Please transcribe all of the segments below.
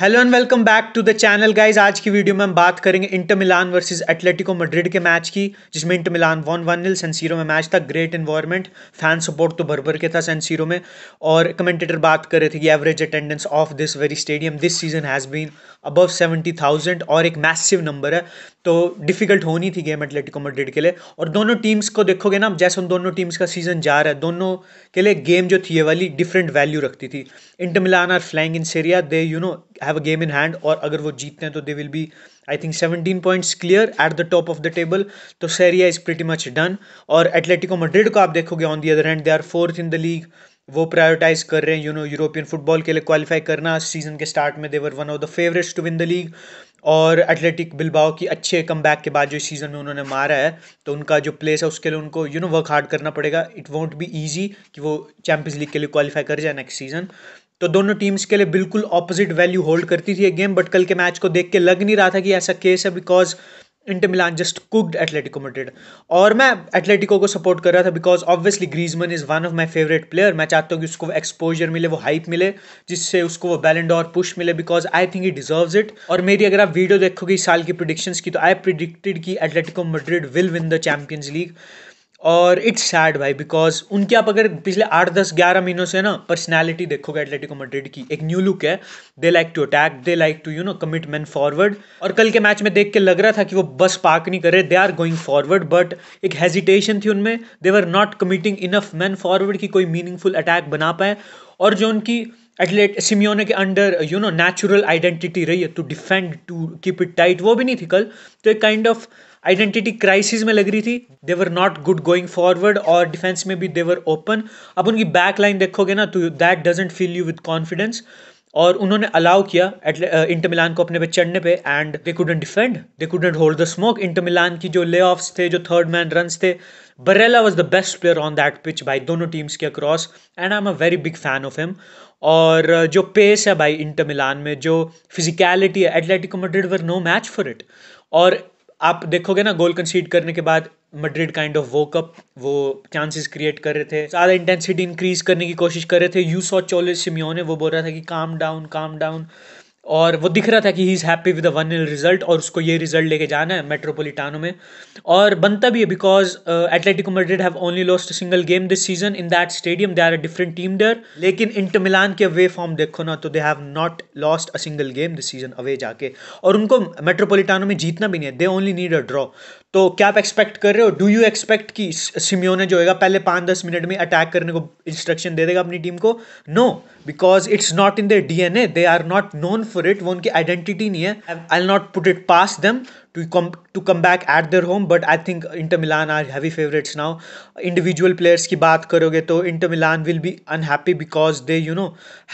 hello and welcome back to the channel guys आज की video में हम बात करेंगे Inter Milan versus Atletico Madrid के मैच की जिसमें Inter Milan one one nil San Siro में मैच था ग्रेट इन्वायरमेंट फैन सपोर्ट तो भर भर के था सेंसीरो में और कमेंटेटर बात कर रहे थे कि average attendance of this very stadium this season has been above seventy thousand और एक मैसिव नंबर है तो डिफिकल्ट होनी थी गेम एटलेटिको मड्रिड के लिए और दोनों टीम्स को देखोगे ना जैसे उन दोनों टीम्स का सीजन जा रहा है दोनों के लिए गेम जो थी ये वाली डिफरेंट वैल्यू रखती थी Inter Milan are flying in Serie they you know have a game in hand और अगर वो जीतते हैं तो they will be I think 17 points clear at the top of the table तो Serie is pretty much done और Atletico Madrid को आप देखोगे on the other hand they are fourth in the league वो प्रायोरिटाइज कर रहे हैं you know European football के लिए क्वालिफाई करना सीजन के स्टार्ट में they were one of the favourites to win the league और एथलेटिक बिलबाओ की अच्छे कम के बाद जो सीज़न में उन्होंने मारा है तो उनका जो प्लेस है उसके लिए उनको यू नो वर्क हार्ड करना पड़ेगा इट वॉन्ट बी ईजी कि वो चैम्पियंस लीग के लिए क्वालिफाई कर जाए नेक्स्ट सीज़न तो दोनों टीम्स के लिए बिल्कुल ऑपोजिट वैल्यू होल्ड करती थी ये गेम बट कल के मैच को देख के लग नहीं रहा था कि ऐसा केस है because Inter Milan just cooked Atletico Madrid और मैं एथलेटिको को सपोर्ट कर रहा था because obviously Griezmann is one of my favourite player मैं चाहता हूँ कि उसको वो एक्सपोजर मिले वो हाइप मिले जिससे उसको वो बैलेंड और पुश मिले because I think he deserve it और मेरी अगर आप वीडियो देखोगे इस साल की प्रिडिक्शंस की तो आई प्रिडिक्टेड कि Atletico Madrid will win the Champions League और इट्स सैड भाई बिकॉज उनके आप अगर पिछले आठ दस ग्यारह महीनों से ना पर्सनैलिटी देखोगे एटलेटिको मड्रिड की एक न्यू लुक है they like to attack they like to you know commitment forward और कल के मैच में देख के लग रहा था कि वो बस पार्क नहीं करे they are going forward but एक हेजिटेशन थी उनमें they were not committing enough man forward की कोई मीनिंगफुल अटैक बना पाए और जो उनकी एटलेट सिमियोने के under you know natural identity रही है to defend to keep it tight वो भी नहीं थी कल तो एक काइंड ऑफ आइडेंटिटी क्राइसिस में लग रही थी they were not good going forward और डिफेंस में भी दे वर ओपन अब उनकी बैक लाइन देखोगे ना तो that doesn't feel you with confidence और उन्होंने अलाउ किया इंटर मिलान uh, को अपने पे चढ़ने पे and they couldn't defend they couldn't hold the smoke Inter Milan की जो ले थे जो थर्ड मैन रन थे Barella was the best player on that pitch भाई दोनों टीम्स के across and I am a very big fan of him और uh, जो पेस है भाई इंटर मिलान में जो फिजिकलिटी है Atletico Madrid were no match for it और आप देखोगे ना गोल कंसीड करने के बाद मड्रिड काइंड ऑफ वो कप वो चांसेस क्रिएट कर रहे थे ज़्यादा इंटेंसिटी इंक्रीज करने की कोशिश कर रहे थे यू सौ चोलिस सिमियोने वो बोल रहा था कि काम डाउन काम डाउन और वो दिख रहा था कि he is happy with one result और उसको ये रिजल्ट लेके जाना है मेट्रोपोलिटानो में और बनता भी है because Atletico Madrid have only lost single game this season in that stadium they are a different team डर लेकिन इंटर मिलान के अवे फॉर्म देखो ना तो they have not lost a single game this season away जाके और उनको Metropolitano में जीतना भी नहीं है they only need a draw तो क्या आप एक्सपेक्ट कर रहे हो डू यू एक्सपेक्ट कि सिमियोने जो होगा पहले पाँच दस मिनट में अटैक करने को इंस्ट्रक्शन दे देगा अपनी टीम को no because it's not in an DNA they are not known for it वो उनकी आइडेंटिटी नहीं है I not put it past them to come to come back at their home but I think Inter Milan are heavy favorites now individual players ki baat karoge to Inter Milan will be unhappy because they you know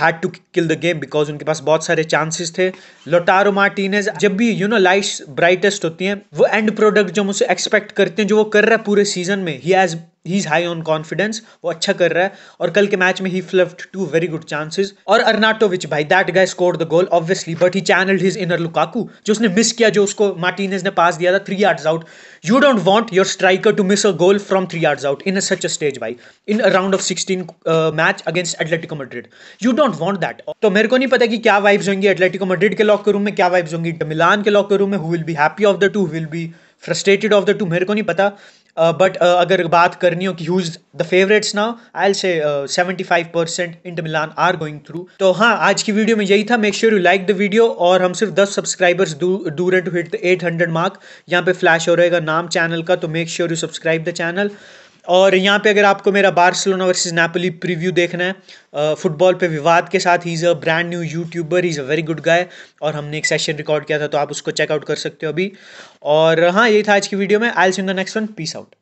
had to kill the game because unke paas bahut sare chances थे लोटारो Martinez जब भी you know lights brightest होती हैं वो and product जो मुझसे expect karte hain jo wo kar raha hai pure season mein he has he is high on confidence वो अच्छा कर रहा है और कल के मैच में he fluffed two very good chances और अर्नाटो विच भाई that guy score the goal obviously but he channel his inner Lukaku जो उसने मिस किया जो उसको मार्टिनेज ने पास दिया था three yards out you don't want your striker to miss a goal from three yards out in such a stage भाई in round of sixteen match against Atletico Madrid you don't want that तो मेरे को नहीं पता कि क्या vibes होंगी Atletico Madrid के लॉकर रूम में क्या वाइब्स होंगी मिलान के लॉकर रूम में who will be happy of the two will be frustrated of the two मेरे को नहीं पता बट uh, uh, अगर बात करनी हो कि who's the favourites now I say seventy five percent Inter Milan are going through तो हाँ आज की वीडियो में यही था make sure you like the video और हम सिर्फ दस सब्सक्राइबर्स दूर है to hit the eight hundred mark यहाँ पे फ्लैश हो रहेगा नाम चैनल का तो make sure you subscribe the channel और यहाँ पे अगर आपको मेरा बार्सिलोना वर्सेस नेपोली प्रीव्यू देखना है फुटबॉल uh, पे विवाद के साथ he is a brand new YouTuber is a very good guy और हमने एक सेशन रिकॉर्ड किया था तो आप उसको चेकआउट कर सकते हो अभी और हाँ यही था आज की वीडियो में I sing the next one peace out